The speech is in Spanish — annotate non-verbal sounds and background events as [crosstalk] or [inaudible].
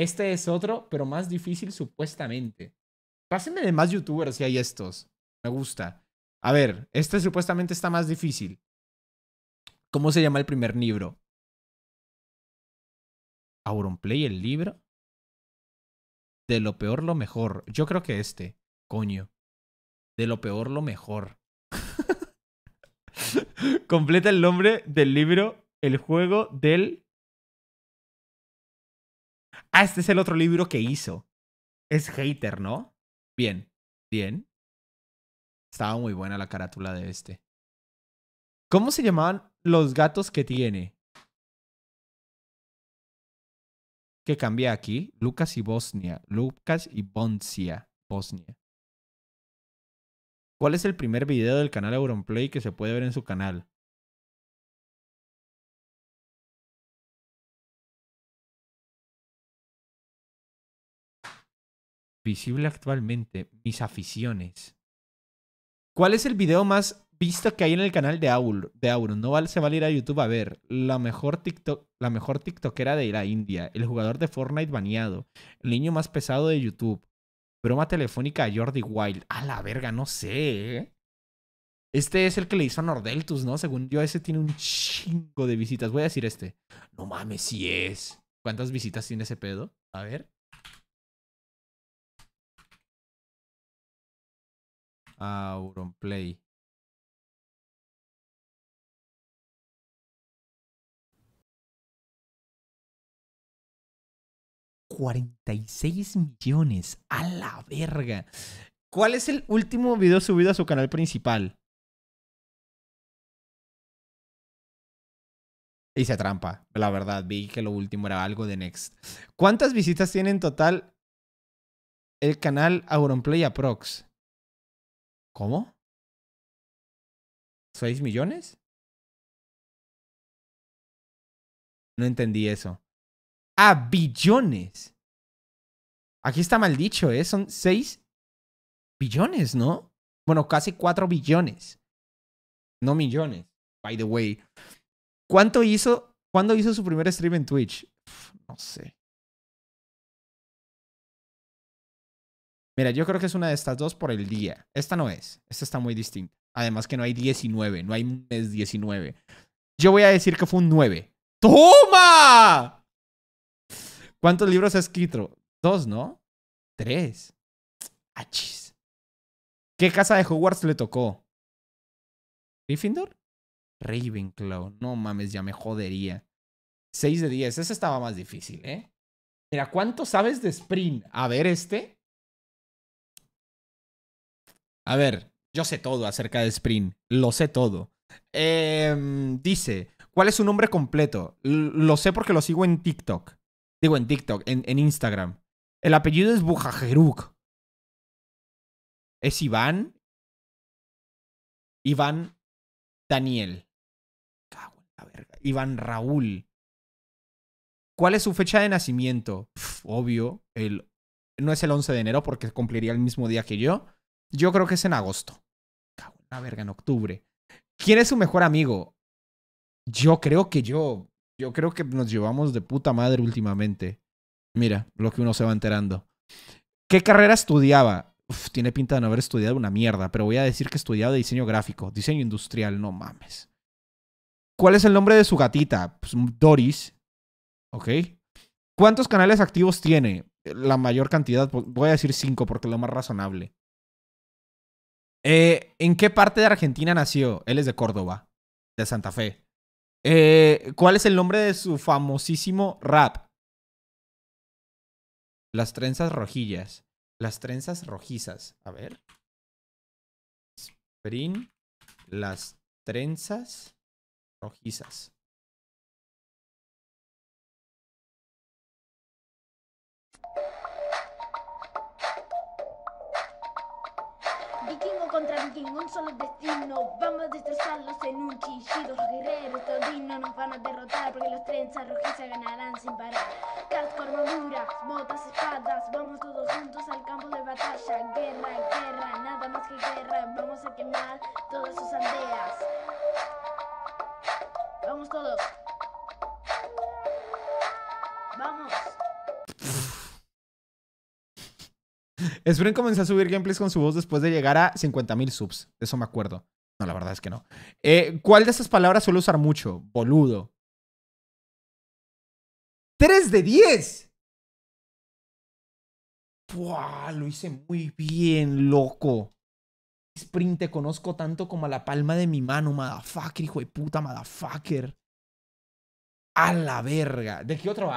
Este es otro, pero más difícil supuestamente. Pásenme de más youtubers si hay estos. Me gusta. A ver, este supuestamente está más difícil. ¿Cómo se llama el primer libro? Play el libro. De lo peor, lo mejor. Yo creo que este. Coño. De lo peor, lo mejor. [laughs] Completa el nombre del libro El juego del Ah, este es el otro libro que hizo. Es hater, ¿no? Bien, bien. Estaba muy buena la carátula de este. ¿Cómo se llamaban los gatos que tiene? Que cambia aquí. Lucas y Bosnia. Lucas y Boncia. Bosnia. ¿Cuál es el primer video del canal Euronplay que se puede ver en su canal? visible actualmente, mis aficiones. ¿Cuál es el video más visto que hay en el canal de Auron? De No vale, se vale ir a YouTube a ver. La mejor, la mejor TikTokera de la India. El jugador de Fortnite baneado. El niño más pesado de YouTube. Broma telefónica a Jordi Wild. A la verga, no sé. ¿eh? Este es el que le hizo a Nordeltus, ¿no? Según yo, ese tiene un chingo de visitas. Voy a decir este. No mames, si es. ¿Cuántas visitas tiene ese pedo? A ver. Auronplay. ¡46 millones! ¡A la verga! ¿Cuál es el último video subido a su canal principal? Hice trampa, la verdad. Vi que lo último era algo de Next. ¿Cuántas visitas tiene en total el canal Auronplay Aprox? ¿Cómo? ¿Seis millones? No entendí eso. A billones. Aquí está mal dicho, ¿eh? Son seis billones, ¿no? Bueno, casi cuatro billones. No millones, by the way. ¿Cuánto hizo? ¿Cuándo hizo su primer stream en Twitch? no sé. Mira, yo creo que es una de estas dos por el día. Esta no es. Esta está muy distinta. Además que no hay 19, no hay mes 19. Yo voy a decir que fue un 9. ¡Toma! ¿Cuántos libros ha escrito? Dos, ¿no? Tres. Achis. ¿Qué casa de Hogwarts le tocó? ¿Gryffindor? Ravenclaw. No mames, ya me jodería. 6 de 10. Ese estaba más difícil, ¿eh? Mira, ¿cuánto sabes de sprint? A ver, este. A ver, yo sé todo acerca de Sprint, lo sé todo. Em, dice, ¿cuál es su nombre completo? lo sé porque lo sigo en TikTok. Digo, en TikTok, en, Instagram. El apellido es Bujajeruk. Es Iván. Iván Daniel. Cago la verga. Iván Raúl. ¿Cuál es su fecha de nacimiento? obvio, el, no es el 11 de enero porque cumpliría el mismo día que yo. Yo creo que es en agosto. Una verga, en octubre. ¿Quién es su mejor amigo? Yo creo que yo. Yo creo que nos llevamos de puta madre últimamente. Mira, lo que uno se va enterando. ¿Qué carrera estudiaba? tiene pinta de no haber estudiado una mierda, pero voy a decir que estudiaba diseño gráfico, diseño industrial, no mames. ¿Cuál es el nombre de su gatita? Pues, Doris. ¿Ok? ¿Cuántos canales activos tiene? La mayor cantidad, pues, voy a decir cinco porque es lo más razonable. Eh, ¿En qué parte de Argentina nació? Él es de Córdoba, de Santa Fe. Eh, ¿Cuál es el nombre de su famosísimo rap? Las trenzas rojillas. Las trenzas rojizas. A ver. Spring, Las trenzas rojizas. contra ningún solo destino. Vamos a destrozarlos en un chillido. Los guerreros todinos nos van a derrotar porque los trenzas rojizas ganarán sin parar. Casco, armadura, botas, espadas. Vamos todos juntos al campo de batalla. Guerra, guerra, nada más que guerra. Vamos a quemar todas sus aldeas. Vamos todos. Vamos. Spring comenzó a subir gameplays con su voz después de llegar a 50.000 subs. eso me acuerdo. No, la verdad es que no. Eh, ¿Cuál de esas palabras suele usar mucho? Boludo. ¡Tres de diez! Buah, lo hice muy bien, loco. Sprint, te conozco tanto como a la palma de mi mano, motherfucker, hijo de puta, motherfucker. A la verga. ¿De qué otro?